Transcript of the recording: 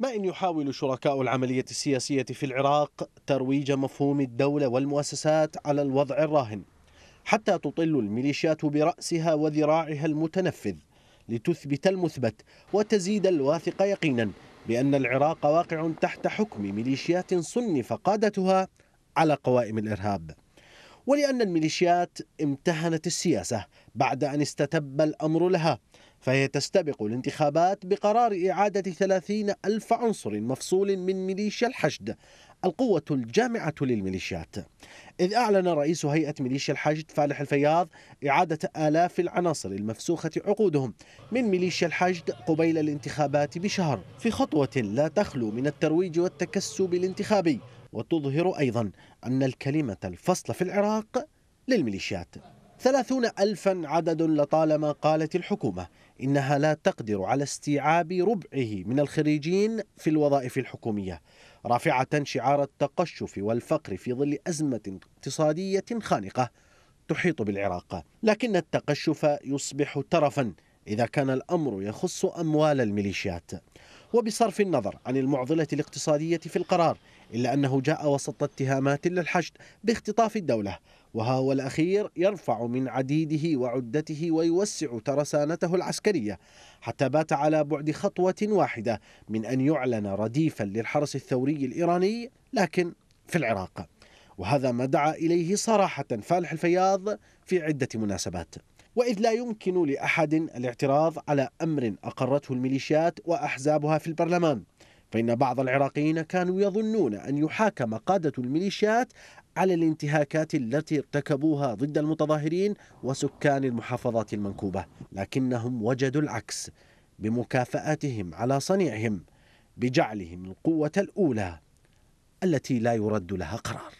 ما إن يحاول شركاء العملية السياسية في العراق ترويج مفهوم الدولة والمؤسسات على الوضع الراهن حتى تطل الميليشيات برأسها وذراعها المتنفذ لتثبت المثبت وتزيد الواثق يقينا بأن العراق واقع تحت حكم ميليشيات صنف قادتها على قوائم الإرهاب ولأن الميليشيات امتهنت السياسة بعد أن استتب الأمر لها فهي تستبق الانتخابات بقرار إعادة 30 ألف عنصر مفصول من ميليشيا الحشد القوة الجامعة للميليشيات إذ أعلن رئيس هيئة ميليشيا الحشد فالح الفياض إعادة آلاف العناصر المفسوخة عقودهم من ميليشيا الحشد قبيل الانتخابات بشهر في خطوة لا تخلو من الترويج والتكسب الانتخابي وتظهر أيضا أن الكلمة الفصل في العراق للميليشيات ثلاثون ألفا عدد لطالما قالت الحكومة إنها لا تقدر على استيعاب ربعه من الخريجين في الوظائف الحكومية رافعة شعار التقشف والفقر في ظل أزمة اقتصادية خانقة تحيط بالعراق لكن التقشف يصبح ترفا إذا كان الأمر يخص أموال الميليشيات وبصرف النظر عن المعضلة الاقتصادية في القرار إلا أنه جاء وسط اتهامات للحشد باختطاف الدولة وها هو الأخير يرفع من عديده وعدته ويوسع ترسانته العسكرية حتى بات على بعد خطوة واحدة من أن يعلن رديفا للحرس الثوري الإيراني لكن في العراق وهذا ما دعا إليه صراحة فالح الفياض في عدة مناسبات وإذ لا يمكن لأحد الاعتراض على أمر أقرته الميليشيات وأحزابها في البرلمان فإن بعض العراقيين كانوا يظنون أن يحاكم قادة الميليشيات على الانتهاكات التي ارتكبوها ضد المتظاهرين وسكان المحافظات المنكوبة لكنهم وجدوا العكس بمكافأتهم على صنيعهم بجعلهم القوة الأولى التي لا يرد لها قرار